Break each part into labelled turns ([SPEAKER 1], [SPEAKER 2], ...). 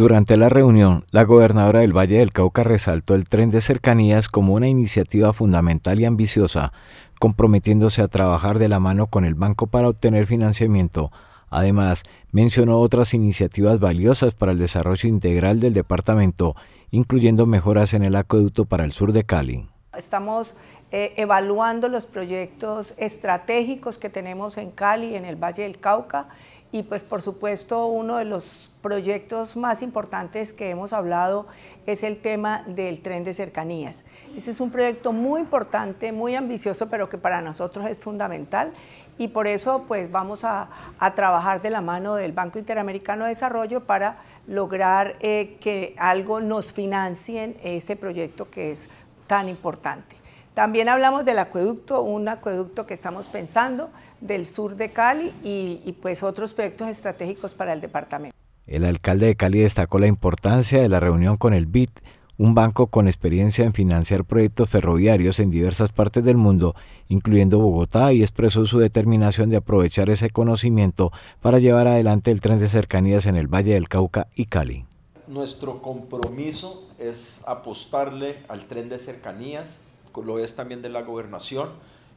[SPEAKER 1] Durante la reunión, la gobernadora del Valle del Cauca resaltó el tren de cercanías como una iniciativa fundamental y ambiciosa, comprometiéndose a trabajar de la mano con el banco para obtener financiamiento. Además, mencionó otras iniciativas valiosas para el desarrollo integral del departamento, incluyendo mejoras en el acueducto para el sur de Cali.
[SPEAKER 2] Estamos eh, evaluando los proyectos estratégicos que tenemos en Cali, en el Valle del Cauca, y pues por supuesto uno de los proyectos más importantes que hemos hablado es el tema del tren de cercanías. Ese es un proyecto muy importante, muy ambicioso, pero que para nosotros es fundamental y por eso pues vamos a, trabajar de la mano del Banco Interamericano de Desarrollo para lograr eh, que algo nos financien ese proyecto que es tan importante. También hablamos del acueducto, un acueducto que estamos pensando del sur de Cali y, pues otros proyectos estratégicos para el departamento.
[SPEAKER 1] El alcalde de Cali destacó la importancia de la reunión con el BIT, un banco con experiencia en financiar proyectos ferroviarios en diversas partes del mundo, incluyendo Bogotá, y expresó su determinación de aprovechar ese conocimiento para llevar adelante el tren de cercanías en el Valle del Cauca y Cali.
[SPEAKER 3] Nuestro compromiso es apostarle al tren de cercanías lo es también de la gobernación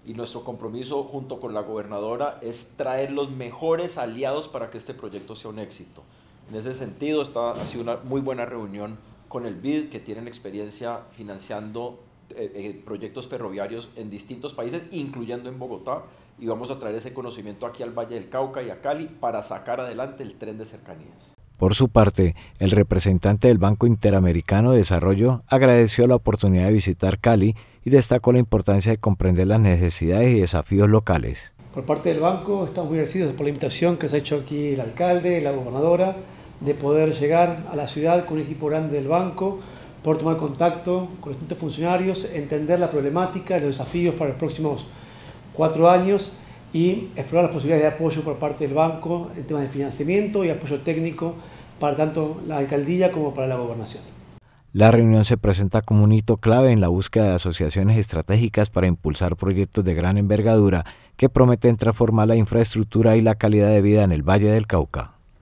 [SPEAKER 3] y nuestro compromiso junto con la gobernadora es traer los mejores aliados para que este proyecto sea un éxito. En ese sentido, está ha sido una muy buena reunión con el BID, que tienen experiencia financiando eh, eh, proyectos ferroviarios en distintos países, incluyendo en Bogotá, y vamos a traer ese conocimiento aquí al Valle del Cauca y a Cali para sacar adelante el tren de cercanías.
[SPEAKER 1] Por su parte, el representante del Banco Interamericano de Desarrollo agradeció la oportunidad de visitar Cali y destacó la importancia de comprender las necesidades y desafíos locales.
[SPEAKER 4] Por parte del banco estamos muy agradecidos por la invitación que se ha hecho aquí el alcalde, la gobernadora, de poder llegar a la ciudad con un equipo grande del banco, por tomar contacto con distintos funcionarios, entender la problemática, y los desafíos para los próximos cuatro años y explorar las posibilidades de apoyo por parte del banco en temas de financiamiento y apoyo técnico para tanto la alcaldía como para la gobernación.
[SPEAKER 1] La reunión se presenta como un hito clave en la búsqueda de asociaciones estratégicas para impulsar proyectos de gran envergadura que prometen transformar la infraestructura y la calidad de vida en el Valle del Cauca.